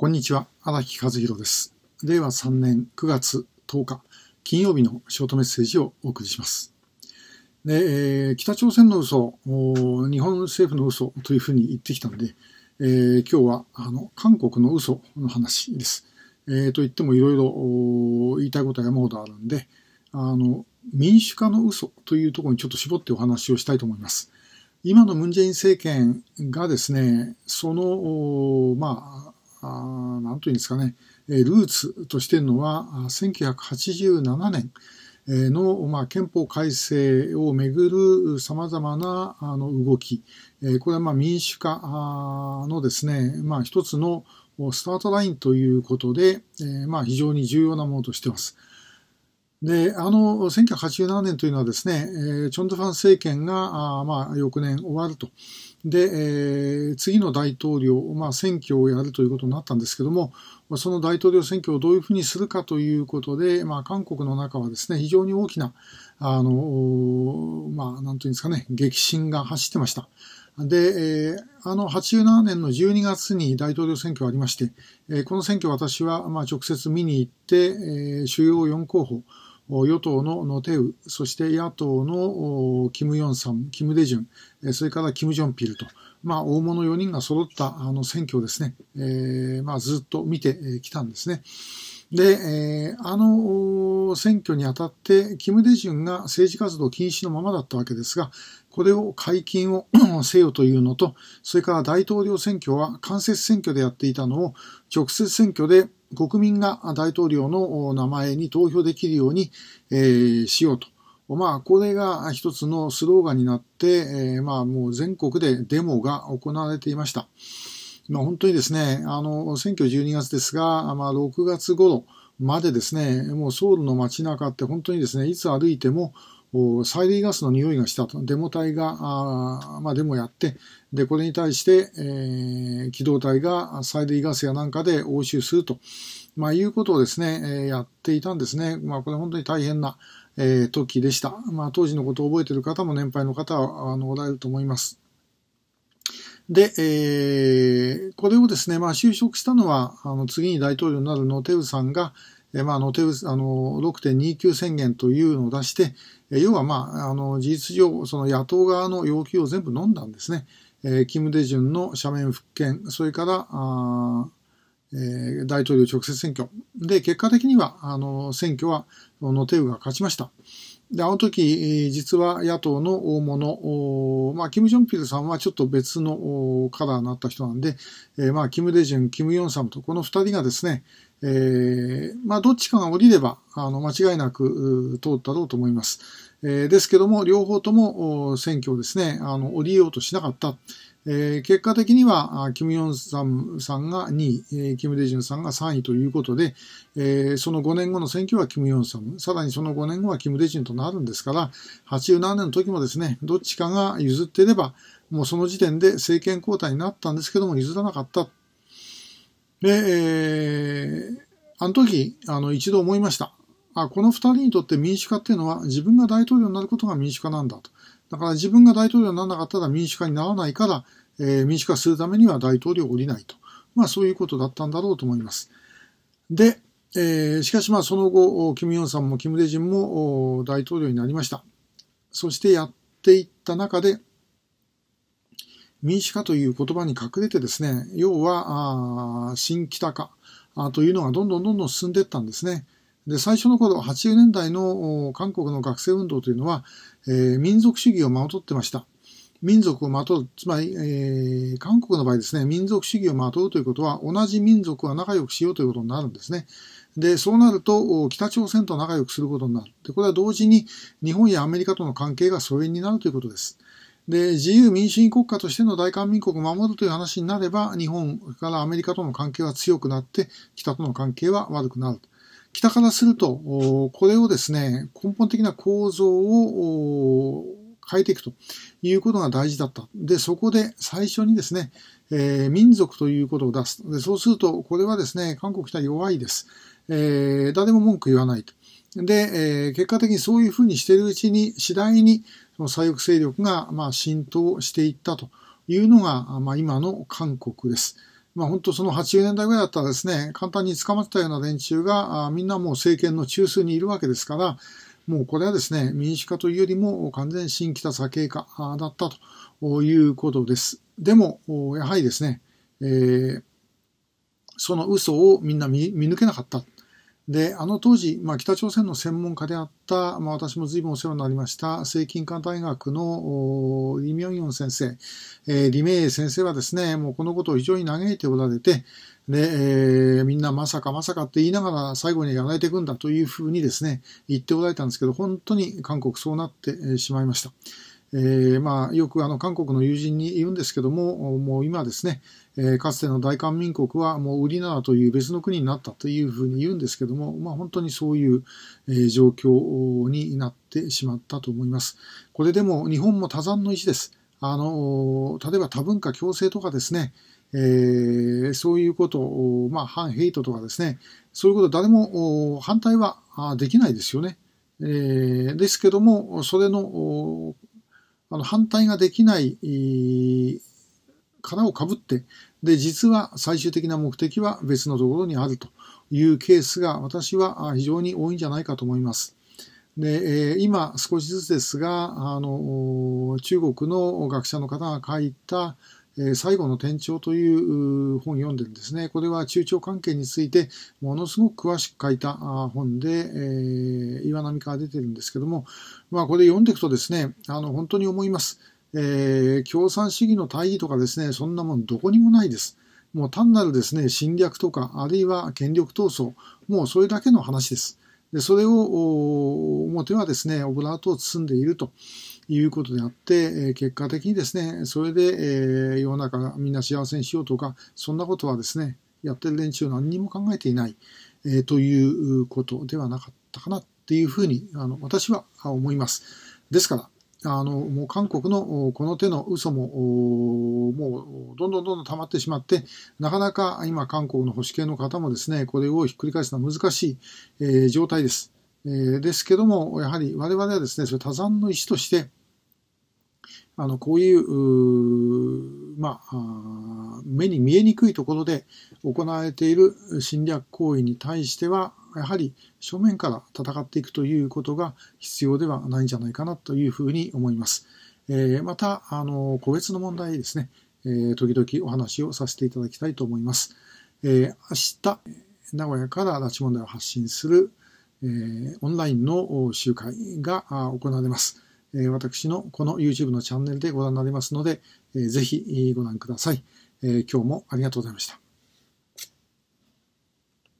こんにちは、荒木和弘です。令和3年9月10日、金曜日のショートメッセージをお送りします。でえー、北朝鮮の嘘日本政府の嘘というふうに言ってきたんで、えー、今日はあの韓国の嘘の話です。えー、と言ってもいろいろ言いたいことは山ほどあるんで、あの民主化の嘘というところにちょっと絞ってお話をしたいと思います。今のムン・ジェイン政権がですね、その、まあ、何と言うんですかね、ルーツとしてるのは、1987年の、憲法改正をめぐる様々な動き、これは民主化のですね、まあ、一つのスタートラインということで、まあ、非常に重要なものとしています。で、あの、1987年というのはですね、チョンドファン政権が、まあ、翌年終わると。で、えー、次の大統領、まあ、選挙をやるということになったんですけども、その大統領選挙をどういうふうにするかということで、まあ、韓国の中はですね、非常に大きな、あの、まあ、なんというんですかね、激震が走ってました。で、えあの87年の12月に大統領選挙がありまして、えこの選挙私は、まあ、直接見に行って、え主要4候補、与党のノ・テウ、そして野党のキム・ヨンサン、キム・デジュン、それからキム・ジョンピルと、まあ、大物4人が揃ったあの選挙をですね、えー、まあ、ずっと見てきたんですね。で、えー、あの選挙にあたって、キム・デジュンが政治活動禁止のままだったわけですが、これを解禁を せよというのと、それから大統領選挙は間接選挙でやっていたのを直接選挙で国民が大統領の名前に投票できるように、えー、しようと。まあ、これが一つのスローガンになって、えー、まあ、もう全国でデモが行われていました。まあ、本当にですね、あの、選挙12月ですが、まあ、6月頃までですね、もうソウルの街中って本当にですね、いつ歩いても、催涙ガスの匂いがしたと、デモ隊が、あまあ、デモやって、で、これに対して、えー、機動隊が催涙ガスやなんかで応酬すると、まあ、いうことをですね、えー、やっていたんですね。まあ、これ本当に大変な、えー、時でした。まあ、当時のことを覚えている方も年配の方は、あの、おられると思います。で、えー、これをですね、まあ、就職したのは、あの、次に大統領になるノテウさんが、えまあ、のあの6.29宣言というのを出して、要は、まあ、あの事実上、その野党側の要求を全部飲んだんですね。えキム・デジュンの斜面復権、それから、あえ大統領直接選挙。で、結果的には、あの、選挙は、ノテウが勝ちました。で、あの時、実は野党の大物、まあ、キム・ジョンピルさんはちょっと別のカラーになった人なんで、まあ、キム・デジュン、キム・ヨンサムと、この二人がですね、えー、まあ、どっちかが降りれば、あの、間違いなく通ったろうと思います。えー、ですけども、両方とも選挙をですね、あの、降りようとしなかった。えー、結果的には、キム・ヨンサムさんが2位、えー、キム・デジュンさんが3位ということで、えー、その5年後の選挙はキム・ヨンサム、さらにその5年後はキム・デジュンとなるんですから、87年の時もですね、どっちかが譲っていれば、もうその時点で政権交代になったんですけども、譲らなかった。で、えあの時、あの、一度思いました。あ、この2人にとって民主化っていうのは自分が大統領になることが民主化なんだと。だから自分が大統領にならなかったら民主化にならないから、えー、民主化するためには大統領を降りないと。まあそういうことだったんだろうと思います。で、えー、しかしまあその後、キム・ヨンさんもキム・デジンも大統領になりました。そしてやっていった中で、民主化という言葉に隠れてですね、要は、新北化というのがどんどんどんどん進んでいったんですね。で、最初の頃、80年代の韓国の学生運動というのは、えー、民族主義をまとってました。民族をまとう、つまり、えー、韓国の場合ですね、民族主義をまとうということは、同じ民族は仲良くしようということになるんですね。で、そうなると、北朝鮮と仲良くすることになる。で、これは同時に、日本やアメリカとの関係が疎遠になるということです。で、自由民主主義国家としての大韓民国を守るという話になれば、日本からアメリカとの関係は強くなって、北との関係は悪くなる。北からすると、これをですね、根本的な構造を変えていくということが大事だった。で、そこで最初にですね、えー、民族ということを出す。で、そうすると、これはですね、韓国北弱いです。えー、誰も文句言わないと。で、えー、結果的にそういうふうにしているうちに、次第にその左翼勢力が、まあ、浸透していったというのが、まあ、今の韓国です。まあ、本当その80年代ぐらいだったらですね、簡単に捕まってたような連中が、あみんなもう政権の中枢にいるわけですから、もうこれはですね、民主化というよりも完全新北左傾化だったということです。でも、やはりですね、えー、その嘘をみんな見抜けなかった。で、あの当時、まあ、北朝鮮の専門家であった、まあ、私も随分お世話になりました、正金館大学のリ・ミョンヨン先生、えー、リ・メイ先生はですね、もうこのことを非常に嘆いておられて、で、えー、みんなまさかまさかって言いながら最後にやられていくんだというふうにですね、言っておられたんですけど、本当に韓国そうなってしまいました。えー、まあ、よくあの韓国の友人に言うんですけども、もう今ですね、えー、かつての大韓民国はもうウリナナという別の国になったというふうに言うんですけども、まあ、本当にそういう、えー、状況になってしまったと思います。これでも日本も多山の石です。あの、例えば多文化共生とかですね、えー、そういうことまあ、反ヘイトとかですね、そういうこと誰も反対はできないですよね。えー、ですけども、それのあの反対ができない殻をかぶって、で、実は最終的な目的は別のところにあるというケースが私は非常に多いんじゃないかと思います。で、今少しずつですが、あの、中国の学者の方が書いた最後の店長という本を読んでるんですね。これは中朝関係についてものすごく詳しく書いた本で、えー、岩波から出てるんですけども、まあこれ読んでいくとですね、あの本当に思います。えー、共産主義の大義とかですね、そんなもんどこにもないです。もう単なるですね、侵略とか、あるいは権力闘争、もうそれだけの話です。で、それを表はですね、オブラートを包んでいると。いうことであって、え結果的にですね、それで、え世の中みんな幸せにしようとか、そんなことはですね、やってる連中何にも考えていない、えということではなかったかなっていうふうに、あの、私は思います。ですから、あの、もう韓国のこの手の嘘も、もうどんどんどんどん溜まってしまって、なかなか今韓国の保守系の方もですね、これをひっくり返すのは難しい、えー、状態です。えー、ですけども、やはり我々はですね、それ多山の石として、あの、こういう、まあ、目に見えにくいところで行われている侵略行為に対しては、やはり正面から戦っていくということが必要ではないんじゃないかなというふうに思います。えー、また、あの、個別の問題ですね、えー、時々お話をさせていただきたいと思います。えー、明日、名古屋から拉致問題を発信する、えー、オンラインの集会が行われます。え私のこの YouTube のチャンネルでご覧になりますので、えぜひご覧ください、え今日もありがとうございました。